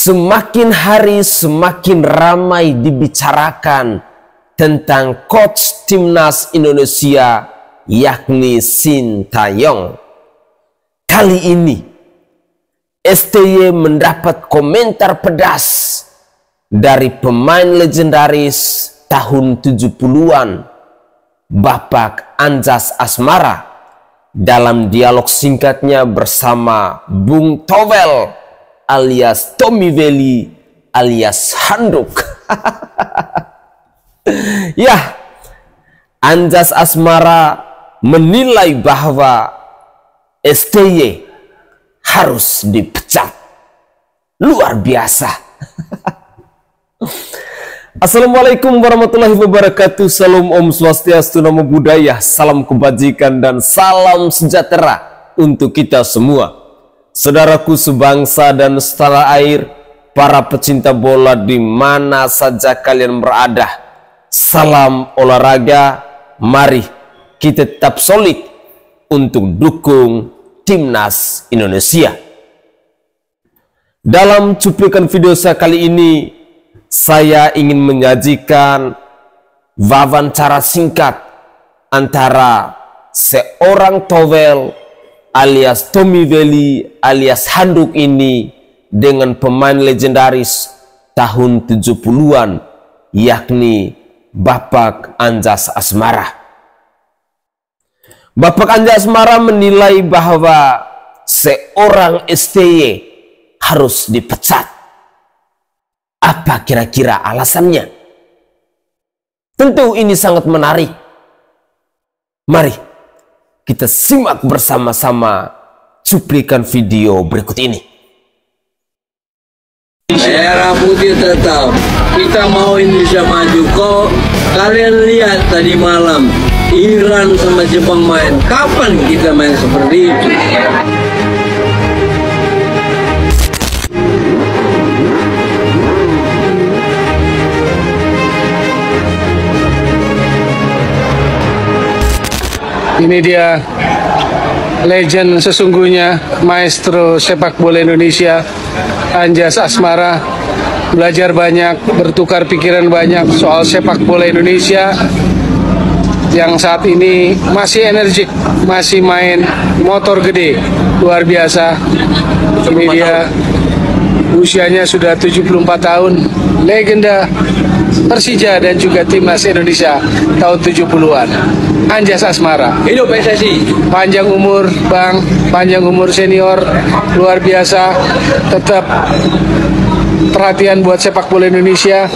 Semakin hari semakin ramai dibicarakan tentang coach timnas Indonesia yakni Sintayong. Kali ini STY mendapat komentar pedas dari pemain legendaris tahun 70-an Bapak Anjas Asmara dalam dialog singkatnya bersama Bung Towel alias Tommy Veli alias Handuk. ya, Anjas Asmara menilai bahwa STY harus dipecat. Luar biasa. Assalamualaikum warahmatullahi wabarakatuh. Salam Om Swastiastu, Namo Buddhaya, salam kebajikan dan salam sejahtera untuk kita semua. Saudaraku sebangsa dan setara air, para pecinta bola di mana saja kalian berada. Salam olahraga, mari kita tetap solid untuk dukung timnas Indonesia. Dalam cuplikan video saya kali ini, saya ingin menyajikan wawancara singkat antara seorang towel alias Tommy Veli alias Handuk ini dengan pemain legendaris tahun 70-an yakni Bapak Anjas Asmara. Bapak Anjas Asmara menilai bahwa seorang STY harus dipecat. Apa kira-kira alasannya? Tentu ini sangat menarik. Mari kita simak bersama-sama cuplikan video berikut ini. Merah putih tetap. Kita mau Indonesia maju kok. Kalian lihat tadi malam Iran sama Jepang main. Kapan kita main seperti itu? Ini dia legend sesungguhnya maestro sepak bola Indonesia Anjas Asmara belajar banyak, bertukar pikiran banyak soal sepak bola Indonesia yang saat ini masih energik, masih main motor gede, luar biasa. Ini dia usianya sudah 74 tahun, legenda Persija dan juga timnas Indonesia tahun 70-an. Anjas Asmara. Hidup PSSI. Panjang umur, Bang. Panjang umur senior. Luar biasa. Tetap perhatian buat sepak bola Indonesia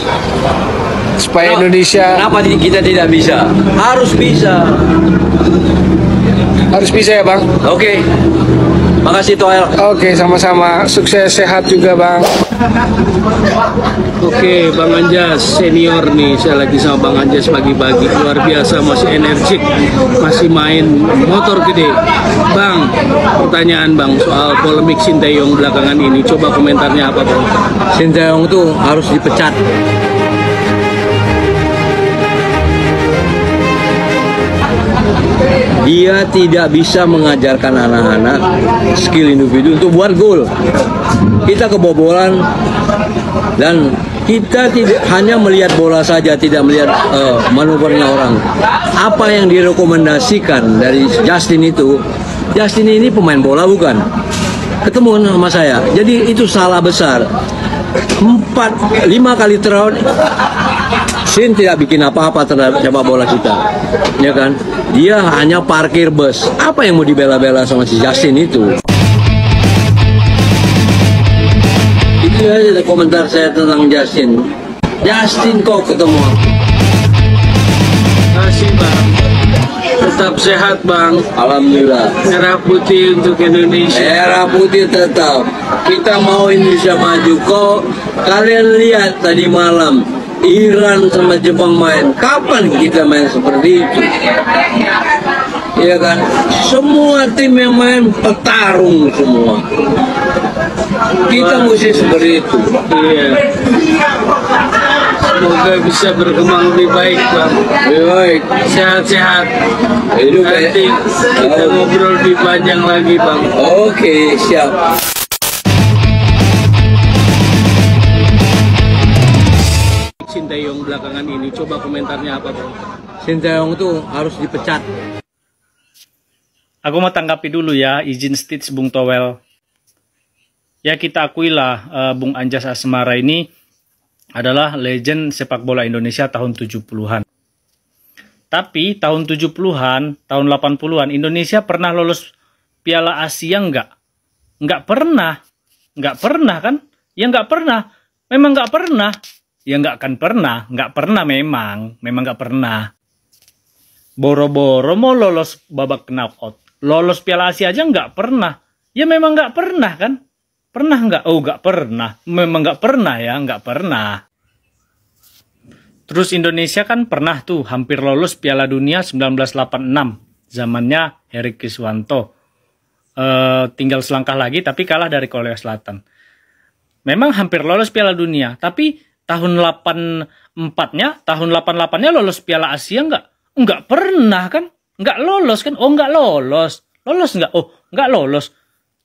supaya no, Indonesia kenapa kita tidak bisa harus bisa harus bisa ya bang oke okay. Makasih Toel. Oke, sama-sama. Sukses sehat juga, Bang. Oke, Bang Anjas senior nih. Saya lagi sama Bang Anjas pagi-pagi. Luar biasa masih energik, masih main motor gede. Bang, pertanyaan Bang soal polemik Sinteyong belakangan ini. Coba komentarnya apa, Bang? Sinteyong tuh harus dipecat. dia tidak bisa mengajarkan anak-anak skill individu untuk buat gol. Kita kebobolan dan kita tidak hanya melihat bola saja, tidak melihat uh, eh, manuvernya orang. Apa yang direkomendasikan dari Justin itu? Justin ini pemain bola bukan? Ketemu sama saya. Jadi itu salah besar. Empat, lima kali terawat Sin tidak bikin apa-apa terhadap sepak bola kita, ya kan? Dia hanya parkir bus. Apa yang mau dibela-bela sama si Justin itu? Itu aja komentar saya tentang Justin. Justin kok ketemu? Kasih bang. Tetap sehat bang. Alhamdulillah. Merah putih untuk Indonesia. Merah putih tetap. Kita mau Indonesia maju kok. Kalian lihat tadi malam Iran sama Jepang main kapan kita main seperti itu ya kan semua tim yang main petarung semua kita mesti seperti itu iya semoga bisa berkembang lebih baik bang lebih baik sehat-sehat nanti ya. kita oh. ngobrol lebih panjang lagi bang oke siap Sinteyong belakangan ini? Coba komentarnya apa bang? Sinteyong itu harus dipecat. Aku mau tanggapi dulu ya, izin stitch Bung Towel. Ya kita akuilah uh, Bung Anjas Asmara ini adalah legend sepak bola Indonesia tahun 70-an. Tapi tahun 70-an, tahun 80-an Indonesia pernah lolos Piala Asia nggak? Nggak pernah. Nggak pernah kan? Ya nggak pernah. Memang nggak pernah ya nggak akan pernah nggak pernah memang memang nggak pernah boro-boro mau lolos babak knockout lolos Piala Asia aja nggak pernah ya memang nggak pernah kan pernah nggak oh nggak pernah memang nggak pernah ya nggak pernah terus Indonesia kan pernah tuh hampir lolos Piala Dunia 1986 zamannya Heri Kiswanto e, eh, tinggal selangkah lagi tapi kalah dari Korea Selatan memang hampir lolos Piala Dunia tapi tahun 84-nya, tahun 88-nya lolos Piala Asia enggak, enggak pernah kan? enggak lolos kan? Oh enggak lolos. Lolos enggak, Oh enggak lolos.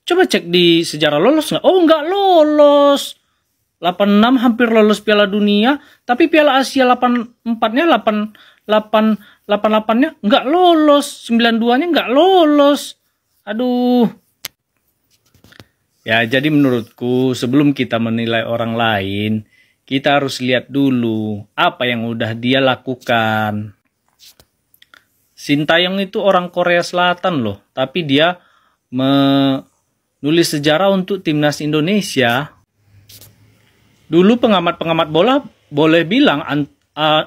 Coba cek di sejarah lolos enggak, Oh enggak lolos. 86 hampir lolos Piala Dunia, tapi Piala Asia 84-nya 8 88-nya enggak lolos, 92-nya enggak lolos. Aduh. Ya, jadi menurutku sebelum kita menilai orang lain, kita harus lihat dulu apa yang udah dia lakukan. Sintayong itu orang Korea Selatan loh, tapi dia menulis sejarah untuk timnas Indonesia. Dulu pengamat-pengamat bola boleh bilang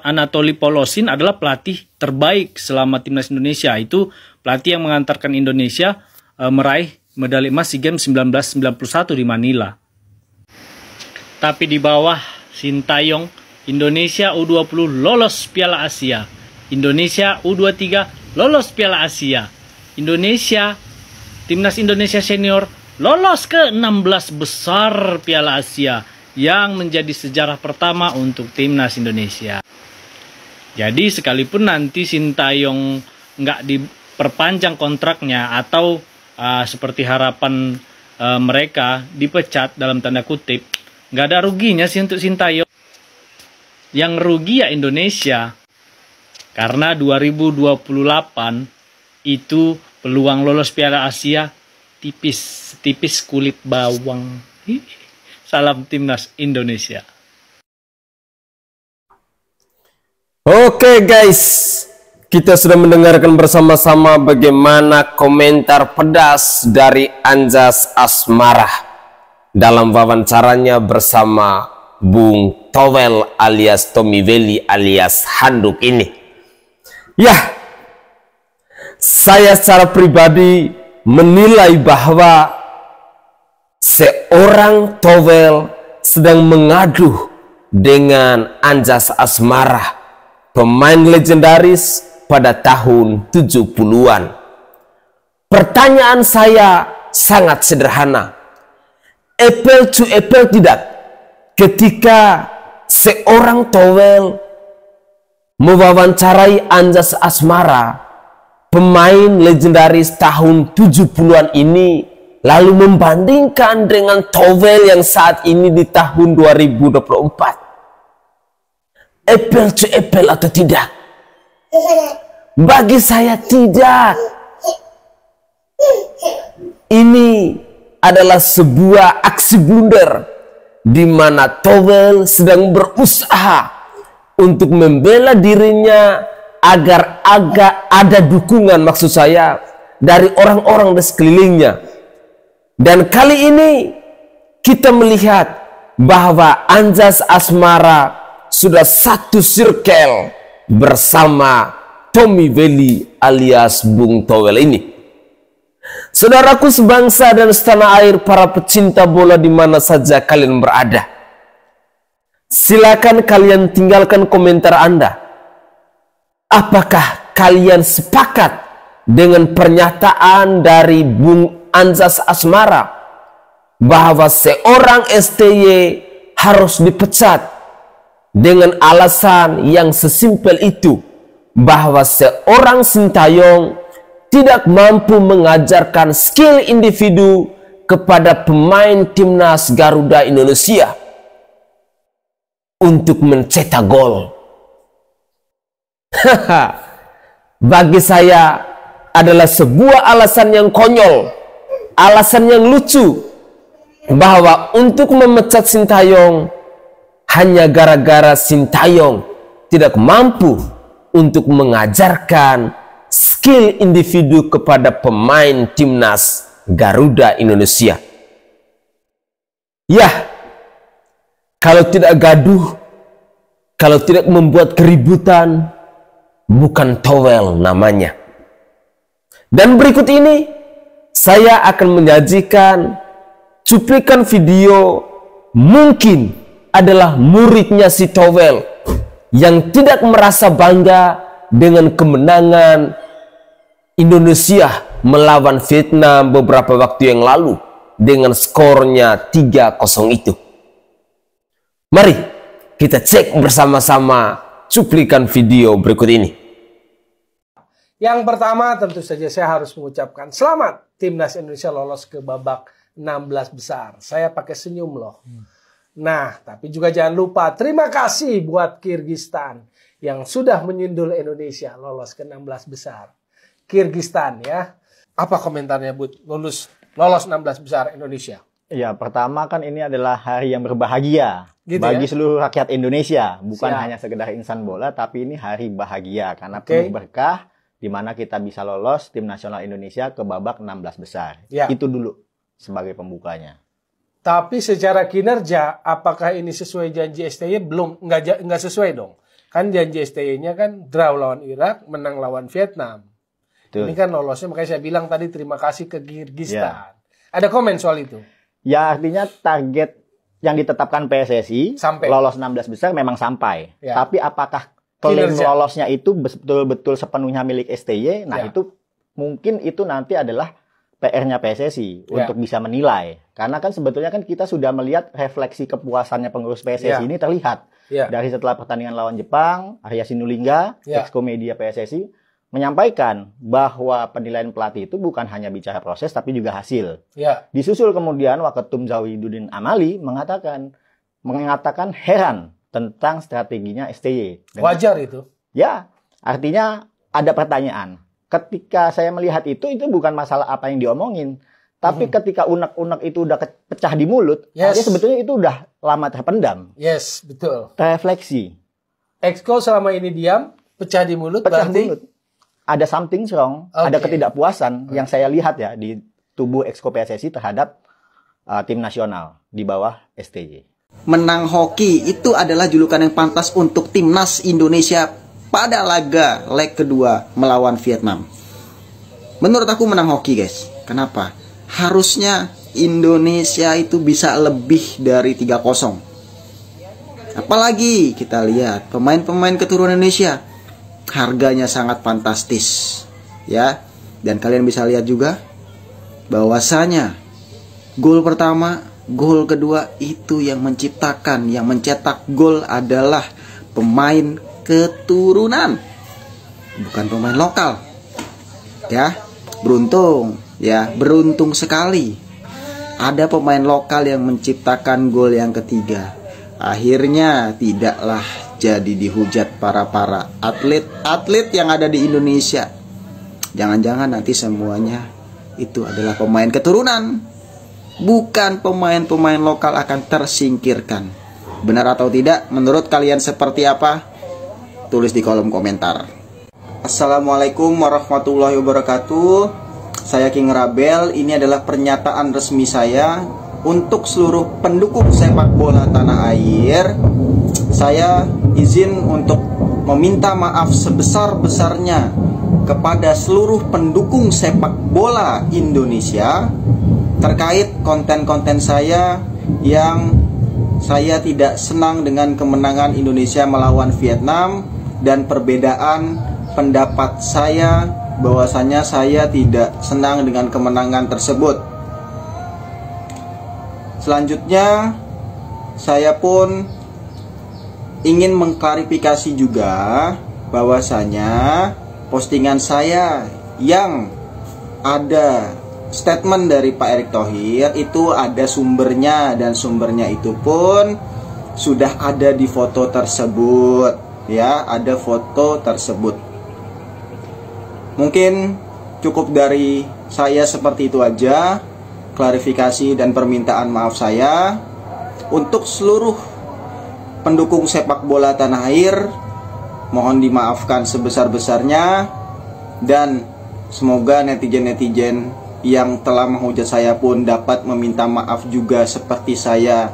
Anatoli Polosin adalah pelatih terbaik selama timnas Indonesia. Itu pelatih yang mengantarkan Indonesia e, meraih medali emas SEA Games 1991 di Manila. Tapi di bawah Sintayong, Indonesia U20 lolos Piala Asia. Indonesia U23 lolos Piala Asia. Indonesia, Timnas Indonesia Senior lolos ke 16 besar Piala Asia yang menjadi sejarah pertama untuk Timnas Indonesia. Jadi sekalipun nanti Sintayong nggak diperpanjang kontraknya atau uh, seperti harapan uh, mereka dipecat dalam tanda kutip, Gak ada ruginya sih untuk Sintayong. Yang rugi ya Indonesia. Karena 2028 itu peluang lolos Piala Asia tipis, tipis kulit bawang. Salam timnas Indonesia. Oke guys, kita sudah mendengarkan bersama-sama bagaimana komentar pedas dari Anjas Asmarah dalam wawancaranya bersama Bung Towel alias Tommy Welly alias Handuk ini. ya, saya secara pribadi menilai bahwa seorang Towel sedang mengaduh dengan Anjas Asmara, pemain legendaris pada tahun 70-an. Pertanyaan saya sangat sederhana apple to apple tidak. Ketika seorang towel mewawancarai Anjas Asmara, pemain legendaris tahun 70-an ini, lalu membandingkan dengan towel yang saat ini di tahun 2024. Apple to apple atau tidak? Bagi saya tidak. Ini adalah sebuah aksi blunder di mana Towel sedang berusaha untuk membela dirinya agar agak ada dukungan maksud saya dari orang-orang di sekelilingnya. Dan kali ini kita melihat bahwa Anjas Asmara sudah satu sirkel bersama Tommy Veli alias Bung Towel ini. Saudaraku sebangsa dan setanah air para pecinta bola di mana saja kalian berada. Silakan kalian tinggalkan komentar Anda. Apakah kalian sepakat dengan pernyataan dari Bung Anzas Asmara bahwa seorang STY harus dipecat dengan alasan yang sesimpel itu bahwa seorang Sintayong tidak mampu mengajarkan skill individu kepada pemain timnas Garuda Indonesia untuk mencetak gol. Bagi saya adalah sebuah alasan yang konyol, alasan yang lucu bahwa untuk memecat Sintayong hanya gara-gara Sintayong tidak mampu untuk mengajarkan skill individu kepada pemain timnas Garuda Indonesia. Ya, kalau tidak gaduh, kalau tidak membuat keributan, bukan towel namanya. Dan berikut ini, saya akan menyajikan cuplikan video mungkin adalah muridnya si towel yang tidak merasa bangga dengan kemenangan Indonesia melawan Vietnam beberapa waktu yang lalu dengan skornya 3-0 itu. Mari kita cek bersama-sama cuplikan video berikut ini. Yang pertama tentu saja saya harus mengucapkan selamat timnas Indonesia lolos ke babak 16 besar. Saya pakai senyum loh. Hmm. Nah, tapi juga jangan lupa terima kasih buat Kirgistan yang sudah menyundul Indonesia lolos ke 16 besar. Kyrgyzstan ya. Apa komentarnya Bud? Lulus lolos 16 besar Indonesia. Ya, pertama kan ini adalah hari yang berbahagia gitu bagi ya? seluruh rakyat Indonesia, bukan Siap. hanya sekedar insan bola tapi ini hari bahagia karena okay. penuh berkah di mana kita bisa lolos tim nasional Indonesia ke babak 16 besar. Ya. Itu dulu sebagai pembukanya. Tapi secara kinerja apakah ini sesuai janji STY? Belum, nggak nggak sesuai dong. Kan janji STY-nya kan draw lawan Irak, menang lawan Vietnam. Betul. Ini kan lolosnya makanya saya bilang tadi terima kasih ke Kirgistan. Ya. Ada komen soal itu? Ya artinya target yang ditetapkan PSSI sampai. lolos 16 besar memang sampai. Ya. Tapi apakah klaim lolosnya itu betul-betul sepenuhnya milik STY? Nah ya. itu mungkin itu nanti adalah PR-nya PSSI ya. untuk bisa menilai. Karena kan sebetulnya kan kita sudah melihat refleksi kepuasannya pengurus PSSI ya. ini terlihat. Ya. Dari setelah pertandingan lawan Jepang, Arya Sinulinga, ya. ex-komedia PSSI, menyampaikan bahwa penilaian pelatih itu bukan hanya bicara proses tapi juga hasil. Ya. Disusul kemudian Waketum Zawiduddin Amali mengatakan mengatakan heran tentang strateginya STY. Dengan, Wajar itu. Ya, artinya ada pertanyaan. Ketika saya melihat itu itu bukan masalah apa yang diomongin, tapi hmm. ketika unek-unek itu udah pecah di mulut, yes. sebetulnya itu udah lama terpendam. Yes, betul. Refleksi. Exco selama ini diam, pecah di mulut pecah berarti mulut ada something wrong, okay. ada ketidakpuasan okay. yang saya lihat ya di tubuh Exco PSSI terhadap uh, tim nasional di bawah STJ. Menang hoki itu adalah julukan yang pantas untuk timnas Indonesia pada laga leg kedua melawan Vietnam. Menurut aku menang hoki guys. Kenapa? Harusnya Indonesia itu bisa lebih dari 3-0. Apalagi kita lihat pemain-pemain keturunan Indonesia harganya sangat fantastis ya dan kalian bisa lihat juga bahwasanya gol pertama gol kedua itu yang menciptakan yang mencetak gol adalah pemain keturunan bukan pemain lokal ya beruntung ya beruntung sekali ada pemain lokal yang menciptakan gol yang ketiga akhirnya tidaklah jadi dihujat para-para atlet-atlet yang ada di Indonesia. Jangan-jangan nanti semuanya itu adalah pemain keturunan, bukan pemain-pemain lokal akan tersingkirkan. Benar atau tidak, menurut kalian seperti apa? Tulis di kolom komentar. Assalamualaikum warahmatullahi wabarakatuh. Saya King Rabel, ini adalah pernyataan resmi saya untuk seluruh pendukung sepak bola tanah air. Saya izin untuk meminta maaf sebesar-besarnya kepada seluruh pendukung sepak bola Indonesia terkait konten-konten saya yang saya tidak senang dengan kemenangan Indonesia melawan Vietnam dan perbedaan pendapat saya bahwasanya saya tidak senang dengan kemenangan tersebut. Selanjutnya saya pun ingin mengklarifikasi juga bahwasanya postingan saya yang ada statement dari Pak Erick Thohir itu ada sumbernya dan sumbernya itu pun sudah ada di foto tersebut ya ada foto tersebut mungkin cukup dari saya seperti itu aja klarifikasi dan permintaan maaf saya untuk seluruh pendukung sepak bola tanah air mohon dimaafkan sebesar-besarnya dan semoga netizen-netizen yang telah menghujat saya pun dapat meminta maaf juga seperti saya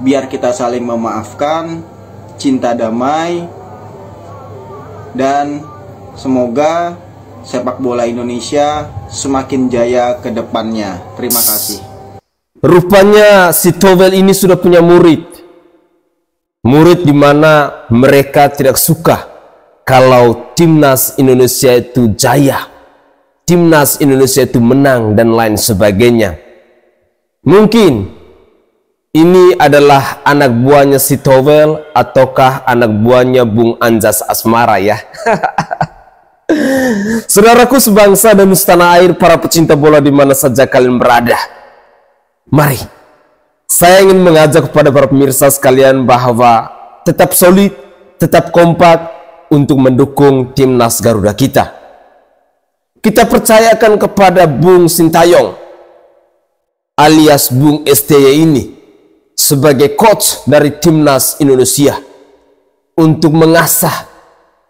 biar kita saling memaafkan cinta damai dan semoga sepak bola Indonesia semakin jaya ke depannya terima kasih rupanya si Tovel ini sudah punya murid murid di mana mereka tidak suka kalau timnas Indonesia itu jaya, timnas Indonesia itu menang dan lain sebagainya. Mungkin ini adalah anak buahnya si Towel ataukah anak buahnya Bung Anjas Asmara ya. Saudaraku sebangsa dan setanah air para pecinta bola di mana saja kalian berada. Mari saya ingin mengajak kepada para pemirsa sekalian bahwa tetap solid, tetap kompak untuk mendukung timnas Garuda kita. Kita percayakan kepada Bung Sintayong alias Bung STY ini sebagai coach dari timnas Indonesia untuk mengasah,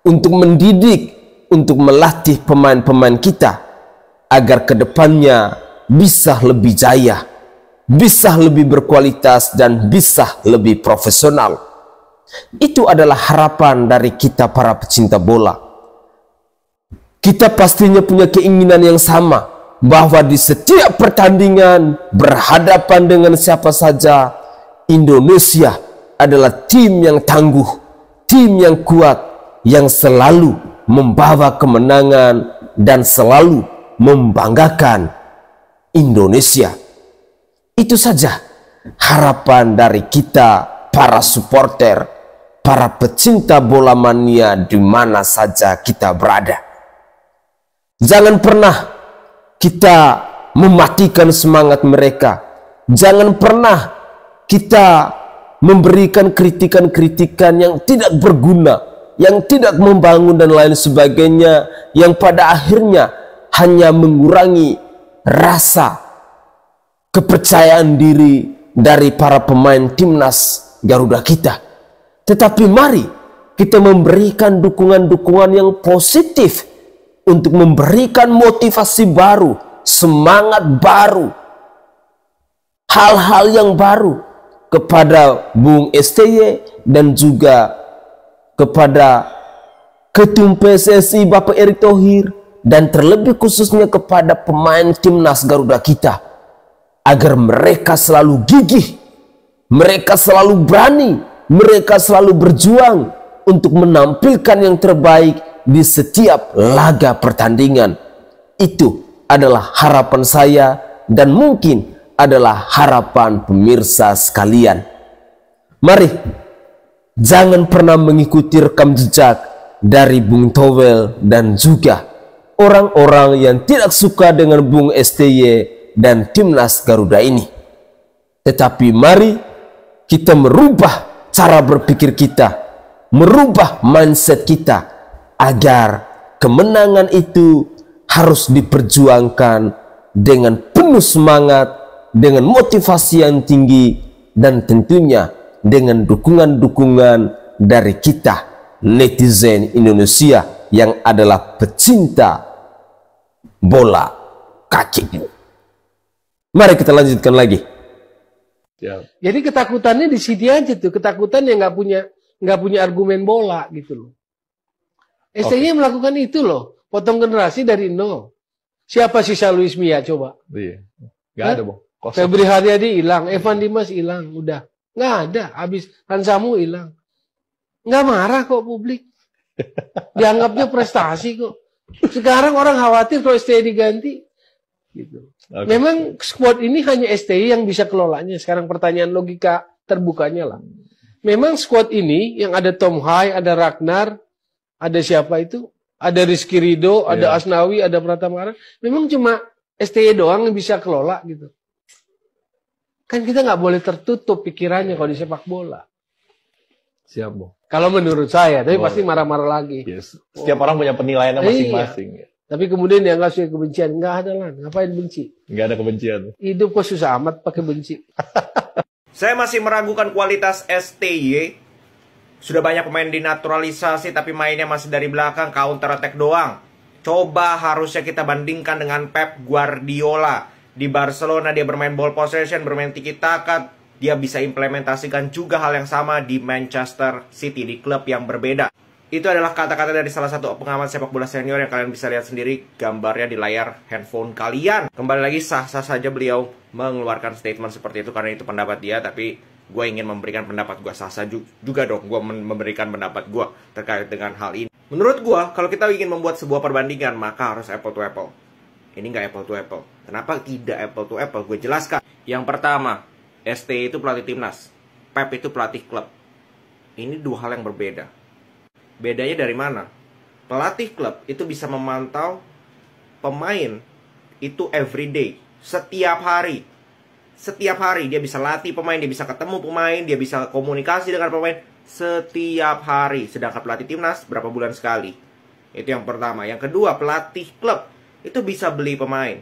untuk mendidik, untuk melatih pemain-pemain kita agar kedepannya bisa lebih jaya bisa lebih berkualitas dan bisa lebih profesional. Itu adalah harapan dari kita para pecinta bola. Kita pastinya punya keinginan yang sama bahwa di setiap pertandingan berhadapan dengan siapa saja, Indonesia adalah tim yang tangguh, tim yang kuat, yang selalu membawa kemenangan dan selalu membanggakan Indonesia. Itu saja harapan dari kita para supporter, para pecinta bola mania di mana saja kita berada. Jangan pernah kita mematikan semangat mereka. Jangan pernah kita memberikan kritikan-kritikan yang tidak berguna, yang tidak membangun dan lain sebagainya, yang pada akhirnya hanya mengurangi rasa kepercayaan diri dari para pemain timnas Garuda kita. Tetapi mari kita memberikan dukungan-dukungan yang positif untuk memberikan motivasi baru, semangat baru, hal-hal yang baru kepada Bung STY dan juga kepada Ketum PSSI Bapak Erick Thohir dan terlebih khususnya kepada pemain timnas Garuda kita agar mereka selalu gigih, mereka selalu berani, mereka selalu berjuang untuk menampilkan yang terbaik di setiap laga pertandingan. Itu adalah harapan saya dan mungkin adalah harapan pemirsa sekalian. Mari, jangan pernah mengikuti rekam jejak dari Bung Towel dan juga orang-orang yang tidak suka dengan Bung STY dan timnas Garuda ini. Tetapi mari kita merubah cara berpikir kita, merubah mindset kita agar kemenangan itu harus diperjuangkan dengan penuh semangat, dengan motivasi yang tinggi, dan tentunya dengan dukungan-dukungan dari kita, netizen Indonesia yang adalah pecinta bola kaki. Mari kita lanjutkan lagi. Ya. Jadi ketakutannya di sini aja tuh, ketakutan yang nggak punya nggak punya argumen bola gitu loh. STY okay. melakukan itu loh, potong generasi dari nol. Siapa sih Luis Mia coba? Iya, nggak ada bang. Febri Haryadi hilang, Evan Dimas hilang, udah nggak ada, habis Hansamu hilang. Nggak marah kok publik, dianggapnya prestasi kok. Sekarang orang khawatir kalau STI diganti, gitu. Okay. Memang squad ini hanya STI yang bisa kelolanya. Sekarang pertanyaan logika terbukanya lah. Memang squad ini yang ada Tom Hai, ada Ragnar, ada siapa itu? Ada Rizky Rido, ada iya. Asnawi, ada Pratama Arang. Memang cuma STI doang yang bisa kelola gitu. Kan kita nggak boleh tertutup pikirannya kalau di sepak bola. Siap, Bo. Kalau menurut saya, tapi oh. pasti marah-marah lagi. Yes. Setiap oh. orang punya penilaian iya. masing-masing. Iya. Tapi kemudian nggak sebagai kebencian. nggak ada lah, ngapain benci? Nggak ada kebencian. Hidup kok susah amat pakai benci. Saya masih meragukan kualitas STY. Sudah banyak pemain dinaturalisasi tapi mainnya masih dari belakang counter attack doang. Coba harusnya kita bandingkan dengan Pep Guardiola. Di Barcelona dia bermain ball possession, bermain tiki taka, dia bisa implementasikan juga hal yang sama di Manchester City di klub yang berbeda. Itu adalah kata-kata dari salah satu pengamat sepak bola senior yang kalian bisa lihat sendiri gambarnya di layar handphone kalian. Kembali lagi sah-sah saja beliau mengeluarkan statement seperti itu karena itu pendapat dia, tapi gue ingin memberikan pendapat gue sah-sah juga dong gue memberikan pendapat gue terkait dengan hal ini. Menurut gue, kalau kita ingin membuat sebuah perbandingan, maka harus apple to apple. Ini nggak apple to apple. Kenapa tidak apple to apple? Gue jelaskan. Yang pertama, ST itu pelatih timnas, Pep itu pelatih klub. Ini dua hal yang berbeda Bedanya dari mana? Pelatih klub itu bisa memantau pemain itu everyday, setiap hari. Setiap hari dia bisa latih pemain, dia bisa ketemu pemain, dia bisa komunikasi dengan pemain setiap hari. Sedangkan pelatih timnas berapa bulan sekali. Itu yang pertama. Yang kedua, pelatih klub itu bisa beli pemain.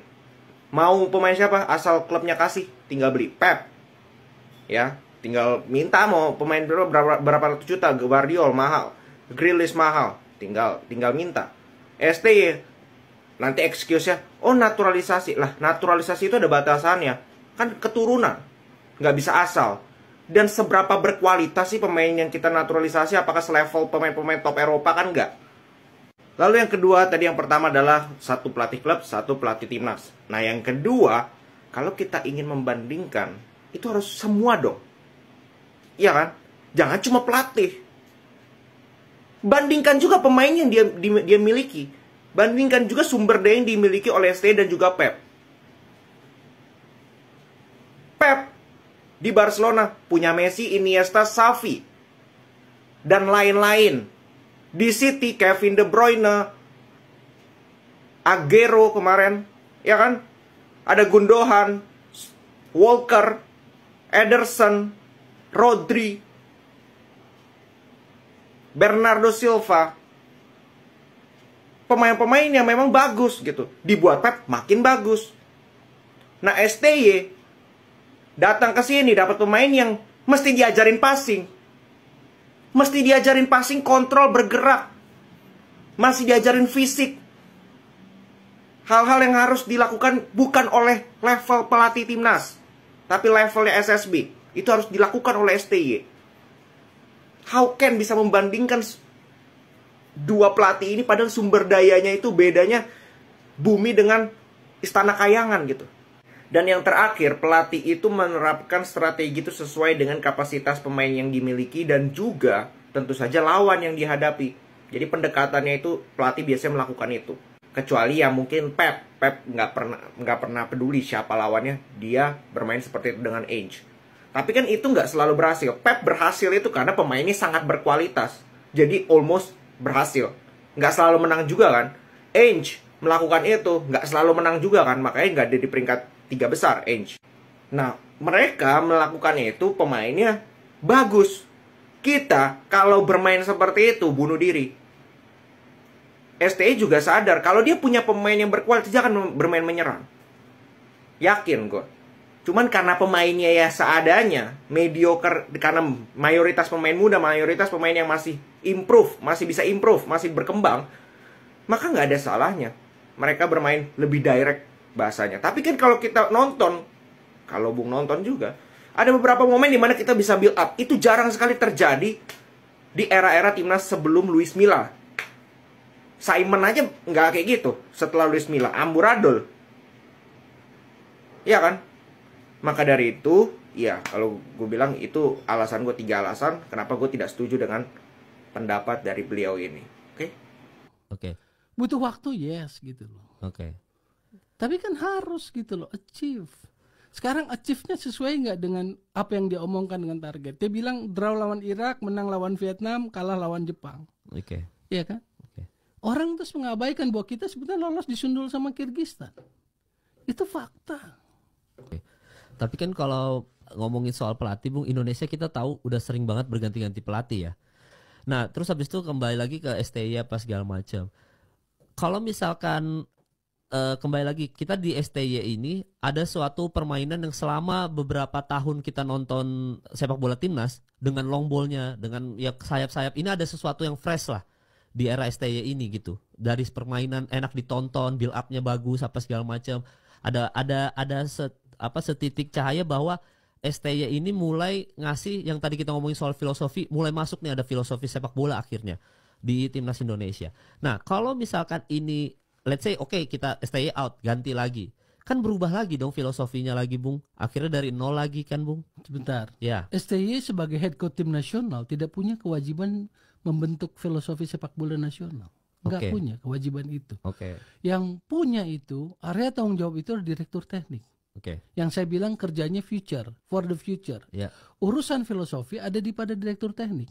Mau pemain siapa? Asal klubnya kasih, tinggal beli. Pep. Ya, tinggal minta mau pemain berapa berapa ratus juta Guardiola mahal Grillis mahal, tinggal tinggal minta. STY nanti excuse ya, oh naturalisasi lah, naturalisasi itu ada batasannya, kan keturunan, nggak bisa asal. Dan seberapa berkualitas sih pemain yang kita naturalisasi? Apakah selevel pemain-pemain top Eropa kan nggak? Lalu yang kedua tadi yang pertama adalah satu pelatih klub, satu pelatih timnas. Nah yang kedua, kalau kita ingin membandingkan, itu harus semua dong. Iya kan? Jangan cuma pelatih. Bandingkan juga pemain yang dia, dia, dia miliki. Bandingkan juga sumber daya yang dimiliki oleh ST dan juga Pep. Pep di Barcelona punya Messi, Iniesta, Xavi dan lain-lain. Di City Kevin De Bruyne, Agero kemarin, ya kan? Ada Gundogan, Walker, Ederson, Rodri, Bernardo Silva, pemain-pemain yang memang bagus gitu. Dibuat Pep makin bagus. Nah STY datang ke sini dapat pemain yang mesti diajarin passing. Mesti diajarin passing kontrol bergerak. Masih diajarin fisik. Hal-hal yang harus dilakukan bukan oleh level pelatih timnas. Tapi levelnya SSB. Itu harus dilakukan oleh STY how can bisa membandingkan dua pelatih ini padahal sumber dayanya itu bedanya bumi dengan istana kayangan gitu. Dan yang terakhir, pelatih itu menerapkan strategi itu sesuai dengan kapasitas pemain yang dimiliki dan juga tentu saja lawan yang dihadapi. Jadi pendekatannya itu pelatih biasanya melakukan itu. Kecuali ya mungkin Pep, Pep nggak pernah nggak pernah peduli siapa lawannya, dia bermain seperti itu dengan age. Tapi kan itu nggak selalu berhasil. Pep berhasil itu karena pemainnya sangat berkualitas. Jadi almost berhasil. Nggak selalu menang juga kan. Ange melakukan itu nggak selalu menang juga kan. Makanya nggak ada di peringkat tiga besar Ange. Nah mereka melakukan itu pemainnya bagus. Kita kalau bermain seperti itu bunuh diri. STI e juga sadar kalau dia punya pemain yang berkualitas dia akan bermain menyerang. Yakin gue. Cuman karena pemainnya ya seadanya, mediocre karena mayoritas pemain muda, mayoritas pemain yang masih improve, masih bisa improve, masih berkembang, maka nggak ada salahnya mereka bermain lebih direct bahasanya. Tapi kan kalau kita nonton, kalau Bung nonton juga, ada beberapa momen di mana kita bisa build up. Itu jarang sekali terjadi di era-era timnas sebelum Luis Milla. Simon aja nggak kayak gitu setelah Luis Milla. Amburadul. Iya kan? Maka dari itu, ya kalau gue bilang itu alasan gue tiga alasan kenapa gue tidak setuju dengan pendapat dari beliau ini. Oke? Okay? Oke. Okay. Butuh waktu yes gitu loh. Oke. Okay. Tapi kan harus gitu loh achieve. Sekarang achieve-nya sesuai nggak dengan apa yang dia omongkan dengan target? Dia bilang draw lawan Irak, menang lawan Vietnam, kalah lawan Jepang. Oke. Okay. Iya kan? Okay. Orang terus mengabaikan bahwa kita sebenarnya lolos disundul sama Kirgistan. Itu fakta. Okay. Tapi kan kalau ngomongin soal pelatih, Bung, Indonesia kita tahu udah sering banget berganti-ganti pelatih ya. Nah, terus habis itu kembali lagi ke STI pas segala macam. Kalau misalkan uh, kembali lagi kita di STY ini ada suatu permainan yang selama beberapa tahun kita nonton sepak bola timnas dengan long ballnya, dengan ya sayap-sayap ini ada sesuatu yang fresh lah di era STY ini gitu. Dari permainan enak ditonton, build upnya bagus apa segala macam. Ada ada ada set, apa setitik cahaya bahwa STY ini mulai ngasih yang tadi kita ngomongin soal filosofi, mulai masuk nih ada filosofi sepak bola akhirnya di timnas Indonesia. Nah, kalau misalkan ini let's say oke okay, kita STY out, ganti lagi. Kan berubah lagi dong filosofinya lagi, Bung. Akhirnya dari nol lagi kan, Bung. Sebentar. Ya. STY sebagai head coach tim nasional tidak punya kewajiban membentuk filosofi sepak bola nasional. nggak okay. punya kewajiban itu. Oke. Okay. Yang punya itu area tanggung jawab itu adalah direktur teknik. Oke. Okay. Yang saya bilang kerjanya future, for the future. Yeah. Urusan filosofi ada di pada direktur teknik.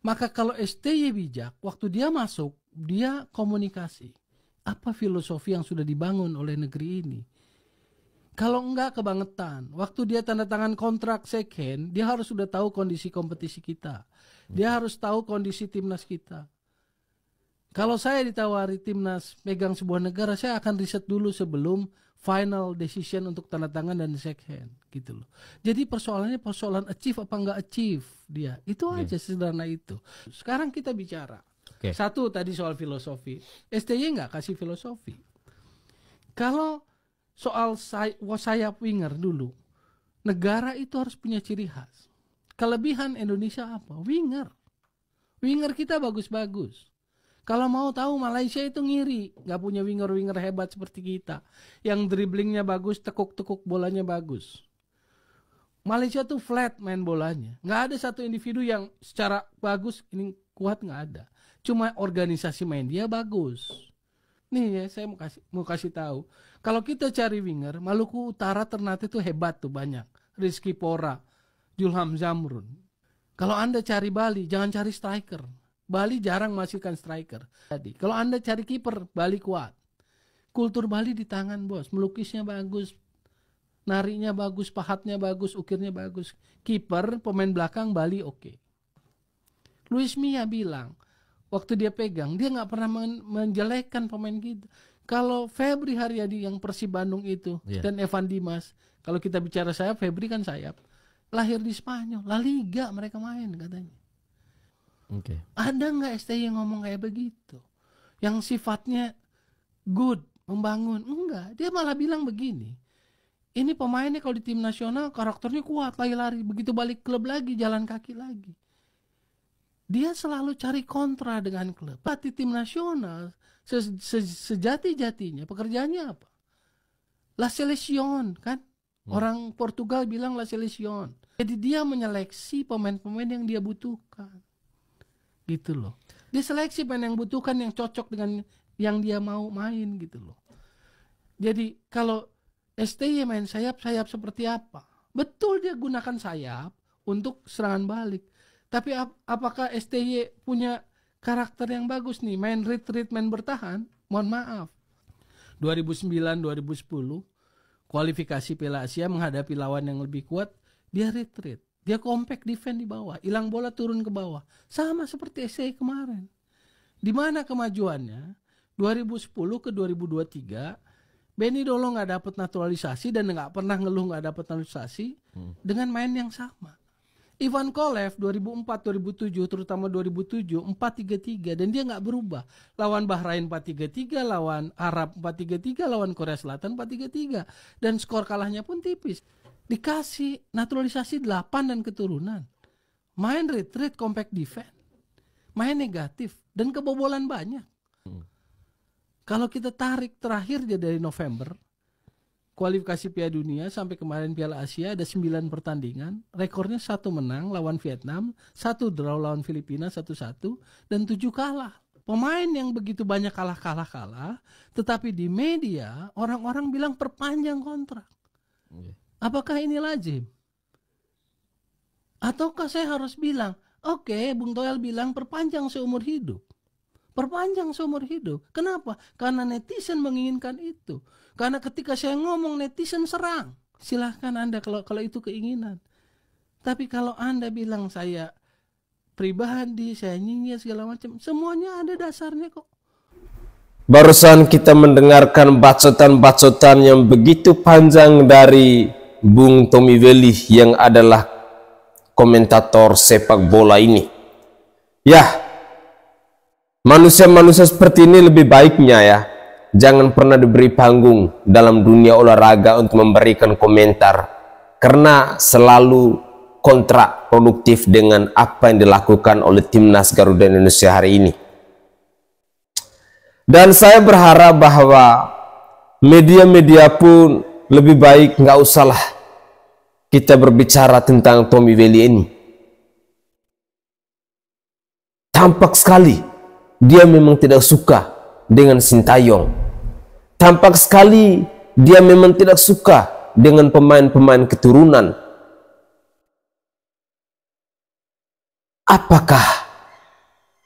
Maka kalau STY bijak, waktu dia masuk, dia komunikasi. Apa filosofi yang sudah dibangun oleh negeri ini? Kalau enggak kebangetan, waktu dia tanda tangan kontrak second, dia harus sudah tahu kondisi kompetisi kita. Dia hmm. harus tahu kondisi timnas kita. Kalau saya ditawari timnas megang sebuah negara, saya akan riset dulu sebelum final decision untuk tanda tangan dan shake hand gitu loh. Jadi persoalannya persoalan achieve apa enggak achieve dia. Itu iya. aja sederhana itu. Sekarang kita bicara. Okay. Satu tadi soal filosofi. STY nggak kasih filosofi. Kalau soal saya sayap winger dulu, negara itu harus punya ciri khas. Kelebihan Indonesia apa? Winger. Winger kita bagus-bagus. Kalau mau tahu Malaysia itu ngiri, nggak punya winger-winger hebat seperti kita. Yang dribblingnya bagus, tekuk-tekuk bolanya bagus. Malaysia tuh flat main bolanya. Nggak ada satu individu yang secara bagus ini kuat nggak ada. Cuma organisasi main dia bagus. Nih ya, saya mau kasih mau kasih tahu. Kalau kita cari winger, Maluku Utara Ternate tuh hebat tuh banyak. Rizky Pora, Julham Zamrun. Kalau Anda cari Bali, jangan cari striker Bali jarang masukkan striker. Jadi kalau Anda cari kiper, Bali kuat. Kultur Bali di tangan, Bos. Melukisnya bagus, narinya bagus, pahatnya bagus, ukirnya bagus. Kiper, pemain belakang Bali oke. Okay. Luis Mia bilang, waktu dia pegang, dia nggak pernah men menjelekkan pemain kita. Gitu. Kalau Febri Haryadi yang Persib Bandung itu yeah. dan Evan Dimas, kalau kita bicara sayap, Febri kan sayap. Lahir di Spanyol, La Liga mereka main katanya. Okay. Ada nggak STI yang ngomong kayak begitu? Yang sifatnya good, membangun? Enggak, dia malah bilang begini. Ini pemainnya kalau di tim nasional karakternya kuat, lari-lari. Begitu balik klub lagi, jalan kaki lagi. Dia selalu cari kontra dengan klub. pati tim nasional se se sejati-jatinya pekerjaannya apa? La seleksion kan? Hmm. Orang Portugal bilang La seleksion Jadi dia menyeleksi pemain-pemain yang dia butuhkan gitu loh dia seleksi main yang butuhkan yang cocok dengan yang dia mau main gitu loh jadi kalau STY main sayap sayap seperti apa betul dia gunakan sayap untuk serangan balik tapi ap apakah STY punya karakter yang bagus nih main retreat main bertahan mohon maaf 2009 2010 kualifikasi Piala Asia menghadapi lawan yang lebih kuat dia retreat dia compact defend di bawah, hilang bola turun ke bawah. Sama seperti SCI kemarin. Di mana kemajuannya? 2010 ke 2023 Benny Dolong nggak dapat naturalisasi dan nggak pernah ngeluh nggak dapat naturalisasi hmm. dengan main yang sama. Ivan Kolev 2004 2007 terutama 2007 433 dan dia nggak berubah. Lawan Bahrain 433, lawan Arab 433, lawan Korea Selatan 433 dan skor kalahnya pun tipis. Dikasih naturalisasi 8 dan keturunan. Main retreat compact defense. Main negatif dan kebobolan banyak. Hmm. Kalau kita tarik terakhir dia dari November, kualifikasi Piala Dunia sampai kemarin Piala Asia ada 9 pertandingan, rekornya satu menang lawan Vietnam, satu draw lawan Filipina satu-satu dan tujuh kalah. Pemain yang begitu banyak kalah-kalah-kalah, tetapi di media orang-orang bilang perpanjang kontrak. Iya. Apakah ini lazim? Ataukah saya harus bilang, oke okay, Bung Toel bilang perpanjang seumur hidup. Perpanjang seumur hidup. Kenapa? Karena netizen menginginkan itu. Karena ketika saya ngomong netizen serang. Silahkan Anda kalau kalau itu keinginan. Tapi kalau Anda bilang saya pribadi, saya nyinyir segala macam, semuanya ada dasarnya kok. Barusan kita mendengarkan bacotan-bacotan yang begitu panjang dari Bung Tommy Welly yang adalah komentator sepak bola ini. Ya, manusia-manusia seperti ini lebih baiknya ya. Jangan pernah diberi panggung dalam dunia olahraga untuk memberikan komentar. Karena selalu produktif dengan apa yang dilakukan oleh timnas Garuda Indonesia hari ini. Dan saya berharap bahwa media-media pun lebih baik nggak usahlah kita berbicara tentang Tommy Welly ini. Tampak sekali dia memang tidak suka dengan Sintayong. Tampak sekali dia memang tidak suka dengan pemain-pemain keturunan. Apakah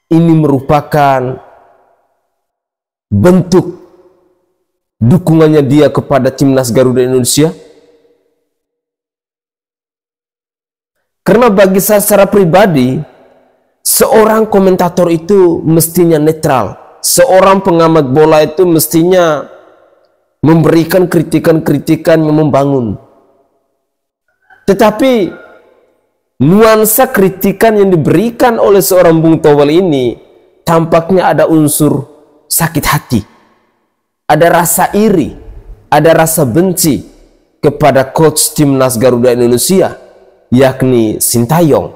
ini merupakan bentuk dukungannya dia kepada timnas Garuda Indonesia? Karena bagi saya secara pribadi, seorang komentator itu mestinya netral. Seorang pengamat bola itu mestinya memberikan kritikan-kritikan yang membangun. Tetapi nuansa kritikan yang diberikan oleh seorang Bung Towel ini tampaknya ada unsur sakit hati ada rasa iri, ada rasa benci kepada coach timnas Garuda Indonesia, yakni Sintayong.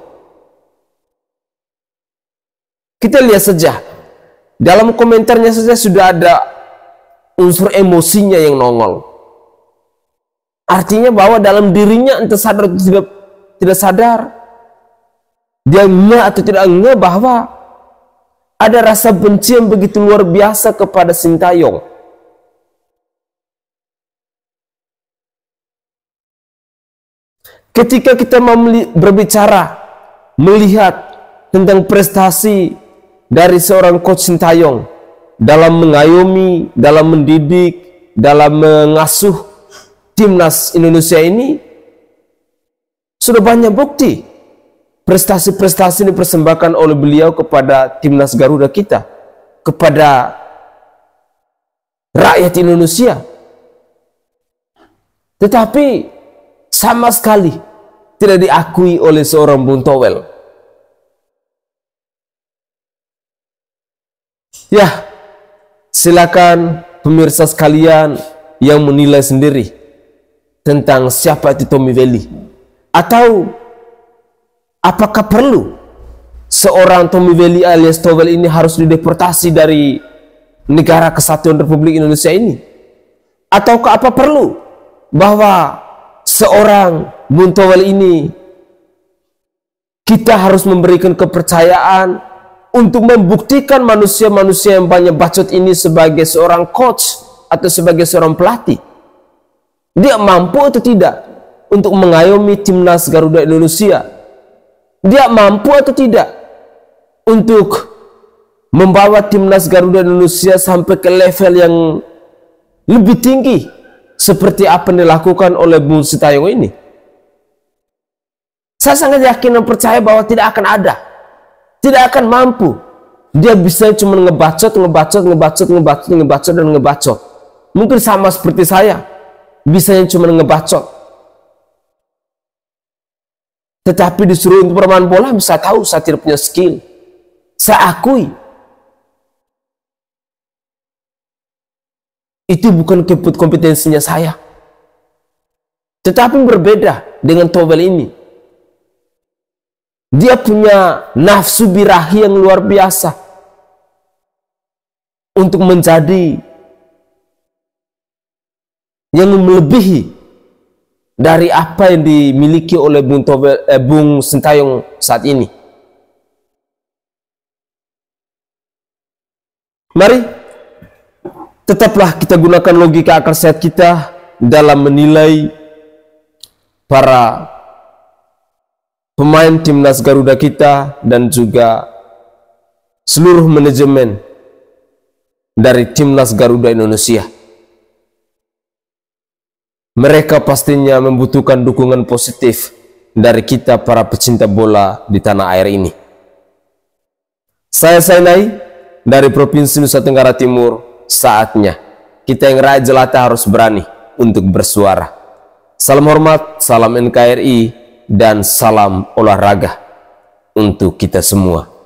Kita lihat saja, dalam komentarnya saja sudah ada unsur emosinya yang nongol. Artinya bahwa dalam dirinya entah sadar atau tidak, tidak sadar, dia enggak atau tidak enggak bahwa ada rasa benci yang begitu luar biasa kepada Sintayong. ketika kita berbicara melihat tentang prestasi dari seorang coach Sintayong dalam mengayomi, dalam mendidik, dalam mengasuh timnas Indonesia ini sudah banyak bukti prestasi-prestasi ini dipersembahkan oleh beliau kepada timnas Garuda kita, kepada rakyat Indonesia. Tetapi sama sekali tidak diakui oleh seorang buntowel. Ya, silakan pemirsa sekalian yang menilai sendiri tentang siapa itu Tommy Veli Atau apakah perlu seorang Tommy Veli alias Towel ini harus dideportasi dari negara kesatuan Republik Indonesia ini? Ataukah apa perlu bahwa seorang muntawal ini kita harus memberikan kepercayaan untuk membuktikan manusia-manusia yang banyak bacot ini sebagai seorang coach atau sebagai seorang pelatih. Dia mampu atau tidak untuk mengayomi timnas Garuda Indonesia. Dia mampu atau tidak untuk membawa timnas Garuda Indonesia sampai ke level yang lebih tinggi seperti apa yang dilakukan oleh Bung Sitayong ini. Saya sangat yakin dan percaya bahwa tidak akan ada. Tidak akan mampu. Dia bisa cuma ngebacot, ngebacot, ngebacot, ngebacot, ngebacot, dan ngebacot. Mungkin sama seperti saya. Bisanya cuma ngebacot. Tetapi disuruh untuk bermain bola, bisa tahu saya tidak punya skill. Saya akui. Itu bukan kompetensinya saya. Tetapi berbeda dengan tobel ini. Dia punya nafsu birahi yang luar biasa untuk menjadi yang melebihi dari apa yang dimiliki oleh Bung, Tobel, eh, Bung Sintayong saat ini. Mari, tetaplah kita gunakan logika akal sehat kita dalam menilai para pemain timnas Garuda kita dan juga seluruh manajemen dari timnas Garuda Indonesia. Mereka pastinya membutuhkan dukungan positif dari kita para pecinta bola di tanah air ini. Saya Sainai dari Provinsi Nusa Tenggara Timur, saatnya kita yang rakyat jelata harus berani untuk bersuara. Salam hormat, salam NKRI, dan salam olahraga untuk kita semua.